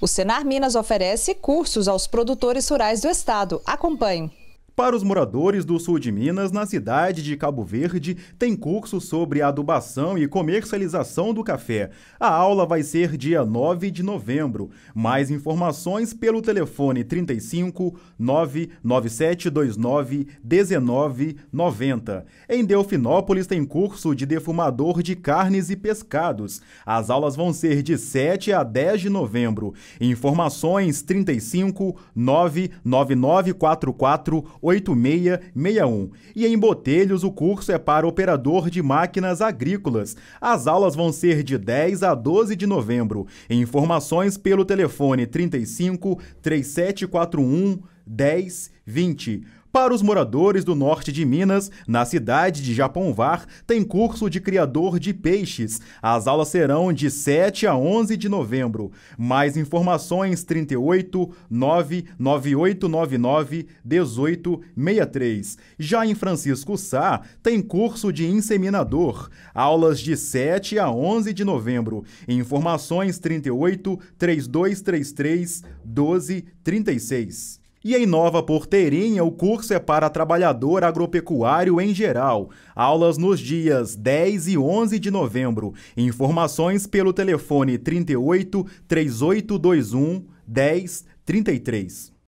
O Senar Minas oferece cursos aos produtores rurais do estado. Acompanhe. Para os moradores do sul de Minas, na cidade de Cabo Verde, tem curso sobre adubação e comercialização do café. A aula vai ser dia 9 de novembro. Mais informações pelo telefone 35 99729 1990. Em Delfinópolis tem curso de defumador de carnes e pescados. As aulas vão ser de 7 a 10 de novembro. Informações 35 99944 8661. E em Botelhos, o curso é para operador de máquinas agrícolas. As aulas vão ser de 10 a 12 de novembro. Informações pelo telefone 35 3741 1020. Para os moradores do norte de Minas, na cidade de Japonvar, tem curso de criador de peixes. As aulas serão de 7 a 11 de novembro. Mais informações 38 99899 1863. Já em Francisco Sá, tem curso de inseminador. Aulas de 7 a 11 de novembro. Informações 38 3233 1236. E em Nova Porteirinha, o curso é para trabalhador agropecuário em geral. Aulas nos dias 10 e 11 de novembro. Informações pelo telefone 38 3821 1033.